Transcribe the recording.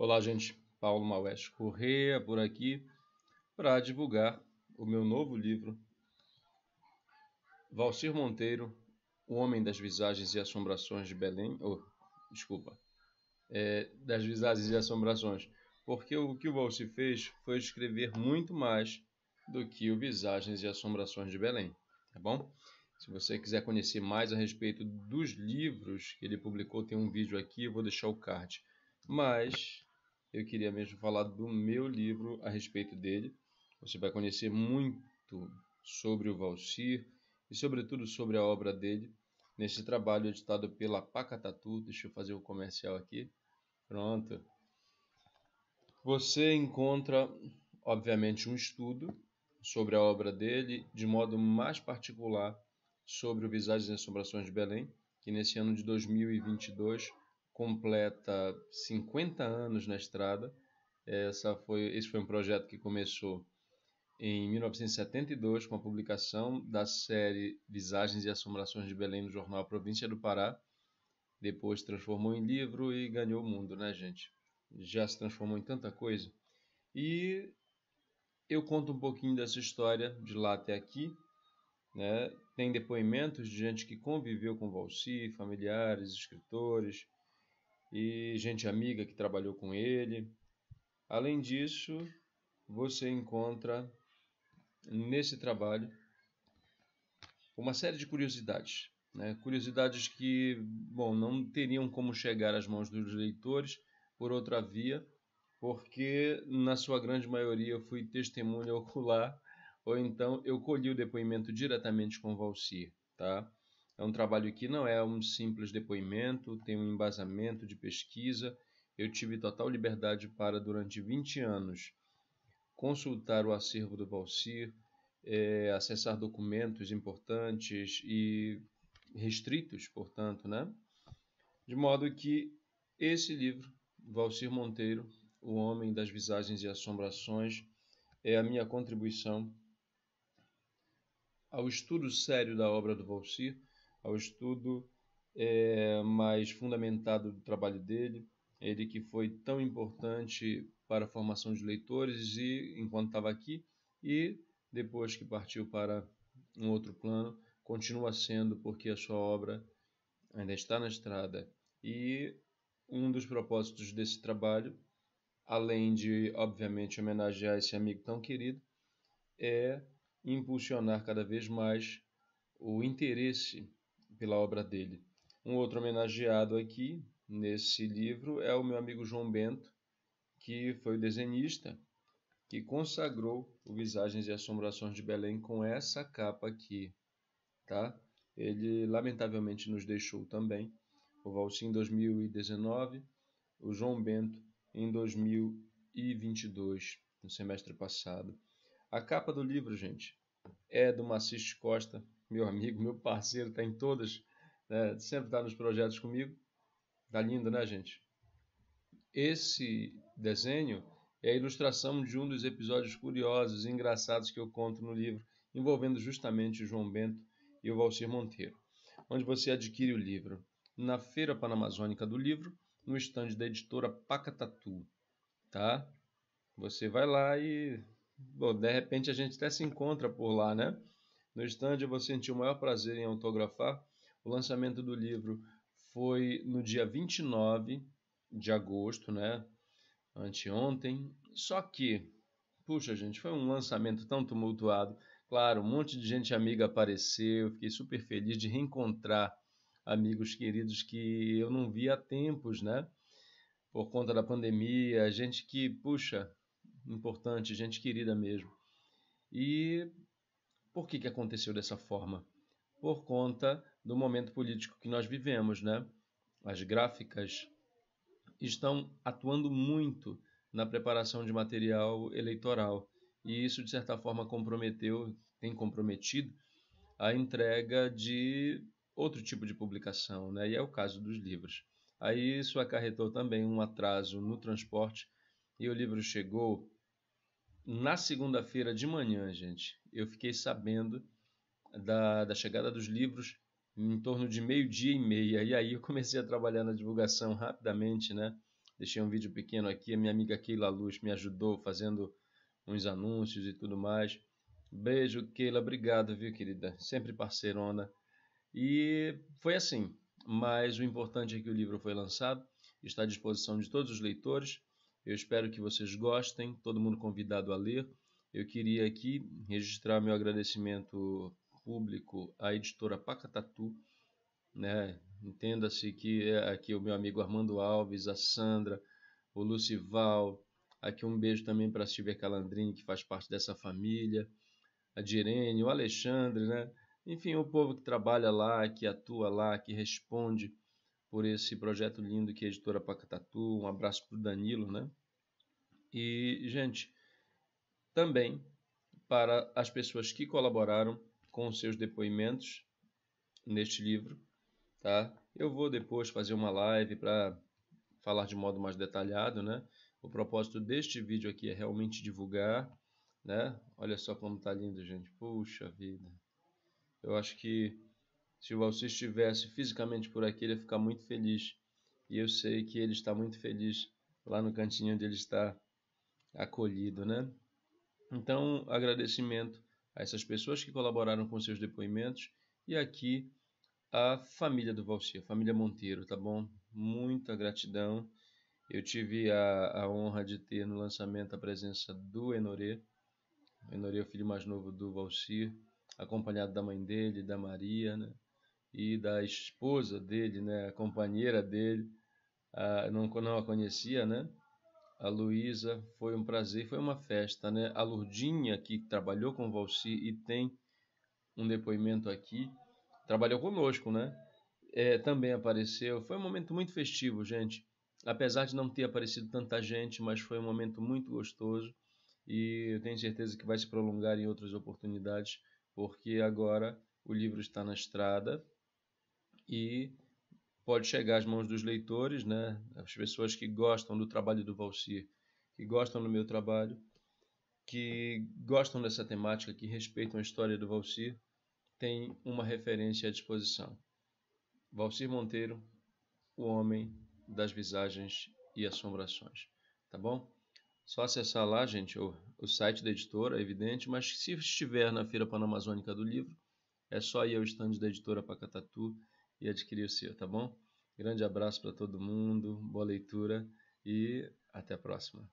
Olá, gente. Paulo Maués Correia por aqui para divulgar o meu novo livro, Valcir Monteiro, O Homem das Visagens e Assombrações de Belém. Oh, desculpa. É, das Visagens e Assombrações. Porque o que o Valcir fez foi escrever muito mais do que o Visagens e Assombrações de Belém. Tá bom? Se você quiser conhecer mais a respeito dos livros que ele publicou, tem um vídeo aqui, eu vou deixar o card. Mas eu queria mesmo falar do meu livro a respeito dele. Você vai conhecer muito sobre o Valsir e, sobretudo, sobre a obra dele nesse trabalho editado pela Pacatatu. Deixa eu fazer o um comercial aqui. Pronto. Você encontra, obviamente, um estudo sobre a obra dele, de modo mais particular sobre o Visagens e Assombrações de Belém, que nesse ano de 2022 completa 50 anos na estrada. Essa foi, esse foi um projeto que começou em 1972 com a publicação da série Visagens e Assombrações de Belém no jornal Província do Pará. Depois transformou em livro e ganhou o mundo, né, gente? Já se transformou em tanta coisa. E eu conto um pouquinho dessa história de lá até aqui. Né? Tem depoimentos de gente que conviveu com Valci, familiares, escritores, e gente amiga que trabalhou com ele. Além disso, você encontra nesse trabalho uma série de curiosidades. Né? Curiosidades que bom, não teriam como chegar às mãos dos leitores por outra via, porque na sua grande maioria eu fui testemunha ocular ou então eu colhi o depoimento diretamente com o Valsir, Tá? É um trabalho que não é um simples depoimento, tem um embasamento de pesquisa. Eu tive total liberdade para, durante 20 anos, consultar o acervo do Valsir, é, eh, acessar documentos importantes e restritos, portanto, né? De modo que esse livro, Valsir Monteiro, O Homem das Visagens e Assombrações, é a minha contribuição ao estudo sério da obra do Valsir ao estudo é, mais fundamentado do trabalho dele. Ele que foi tão importante para a formação de leitores e enquanto estava aqui e depois que partiu para um outro plano, continua sendo porque a sua obra ainda está na estrada. E um dos propósitos desse trabalho, além de obviamente homenagear esse amigo tão querido, é impulsionar cada vez mais o interesse pela obra dele. Um outro homenageado aqui nesse livro é o meu amigo João Bento, que foi o desenhista que consagrou o Visagens e Assombrações de Belém com essa capa aqui, tá? Ele lamentavelmente nos deixou também. O Valci em 2019, o João Bento em 2022, no semestre passado. A capa do livro, gente, é do Maciço Costa, meu amigo, meu parceiro, está em todas, né? sempre está nos projetos comigo. Tá lindo, né, gente? Esse desenho é a ilustração de um dos episódios curiosos e engraçados que eu conto no livro, envolvendo justamente João Bento e o Valcir Monteiro, onde você adquire o livro na Feira Panamazônica do Livro, no estande da editora Pacatatu, tá? Você vai lá e, bom, de repente a gente até se encontra por lá, né? No stand eu vou sentir o maior prazer em autografar. O lançamento do livro foi no dia 29 de agosto, né? Anteontem. Só que, puxa, gente, foi um lançamento tão tumultuado. Claro, um monte de gente amiga apareceu. Fiquei super feliz de reencontrar amigos queridos que eu não via há tempos, né? Por conta da pandemia, gente que, puxa, importante, gente querida mesmo. E por que, que aconteceu dessa forma? Por conta do momento político que nós vivemos, né? As gráficas estão atuando muito na preparação de material eleitoral e isso de certa forma comprometeu, tem comprometido a entrega de outro tipo de publicação, né? E é o caso dos livros. Aí isso acarretou também um atraso no transporte e o livro chegou na segunda-feira de manhã, gente eu fiquei sabendo da, da chegada dos livros em torno de meio-dia e meia. E aí eu comecei a trabalhar na divulgação rapidamente, né? Deixei um vídeo pequeno aqui, a minha amiga Keila Luz me ajudou fazendo uns anúncios e tudo mais. Beijo, Keila, obrigado, viu, querida? Sempre parceirona. E foi assim, mas o importante é que o livro foi lançado, está à disposição de todos os leitores. Eu espero que vocês gostem, todo mundo convidado a ler. Eu queria aqui registrar meu agradecimento público à editora Pacatatu, né? Entenda-se que é aqui o meu amigo Armando Alves, a Sandra, o Lucival, aqui um beijo também para a Silvia Calandrini, que faz parte dessa família, a Direne, o Alexandre, né? Enfim, o povo que trabalha lá, que atua lá, que responde por esse projeto lindo que é a editora Pacatatu. Um abraço para o Danilo, né? E, gente, também para as pessoas que colaboraram com os seus depoimentos neste livro, tá? Eu vou depois fazer uma live para falar de modo mais detalhado, né? O propósito deste vídeo aqui é realmente divulgar, né? Olha só como tá lindo, gente. Puxa vida. Eu acho que se o Alci estivesse fisicamente por aqui, ele ia ficar muito feliz. E eu sei que ele está muito feliz lá no cantinho onde ele está acolhido, né? Então, agradecimento a essas pessoas que colaboraram com seus depoimentos e aqui a família do Valci, a família Monteiro, tá bom? Muita gratidão. Eu tive a, a honra de ter no lançamento a presença do Enorê. O Enorê é o filho mais novo do Valci, acompanhado da mãe dele, da Maria, né? E da esposa dele, né? A companheira dele. Ah, não, não a conhecia, né? a Luísa, foi um prazer, foi uma festa, né? A Lurdinha, que trabalhou com o Valci e tem um depoimento aqui, trabalhou conosco, né? É, também apareceu. Foi um momento muito festivo, gente. Apesar de não ter aparecido tanta gente, mas foi um momento muito gostoso e eu tenho certeza que vai se prolongar em outras oportunidades, porque agora o livro está na estrada e pode chegar às mãos dos leitores, né? As pessoas que gostam do trabalho do Valsir, que gostam do meu trabalho, que gostam dessa temática, que respeitam a história do Valsir, tem uma referência à disposição. Valsir Monteiro, o homem das visagens e assombrações, tá bom? Só acessar lá, gente, o, o site da editora, é evidente, mas se estiver na Feira Panamazônica do Livro, é só ir ao estande da editora Pacatatu e adquirir o seu, tá bom? Grande abraço para todo mundo, boa leitura e até a próxima.